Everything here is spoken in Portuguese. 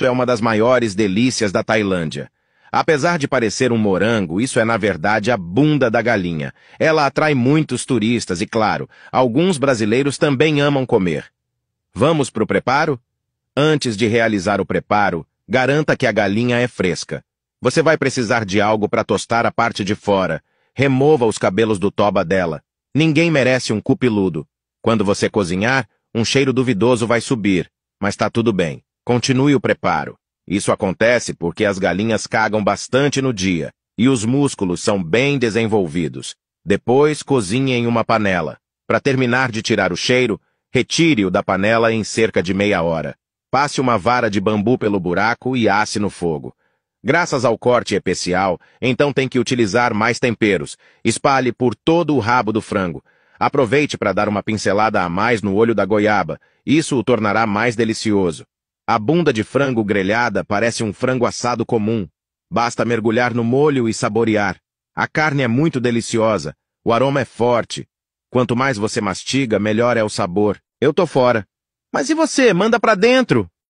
Isso é uma das maiores delícias da Tailândia. Apesar de parecer um morango, isso é na verdade a bunda da galinha. Ela atrai muitos turistas e, claro, alguns brasileiros também amam comer. Vamos para o preparo? Antes de realizar o preparo, garanta que a galinha é fresca. Você vai precisar de algo para tostar a parte de fora. Remova os cabelos do toba dela. Ninguém merece um cupiludo. Quando você cozinhar, um cheiro duvidoso vai subir, mas está tudo bem. Continue o preparo. Isso acontece porque as galinhas cagam bastante no dia e os músculos são bem desenvolvidos. Depois, cozinhe em uma panela. Para terminar de tirar o cheiro, retire-o da panela em cerca de meia hora. Passe uma vara de bambu pelo buraco e asse no fogo. Graças ao corte especial, então tem que utilizar mais temperos. Espalhe por todo o rabo do frango. Aproveite para dar uma pincelada a mais no olho da goiaba. Isso o tornará mais delicioso. A bunda de frango grelhada parece um frango assado comum. Basta mergulhar no molho e saborear. A carne é muito deliciosa. O aroma é forte. Quanto mais você mastiga, melhor é o sabor. Eu tô fora. Mas e você? Manda pra dentro!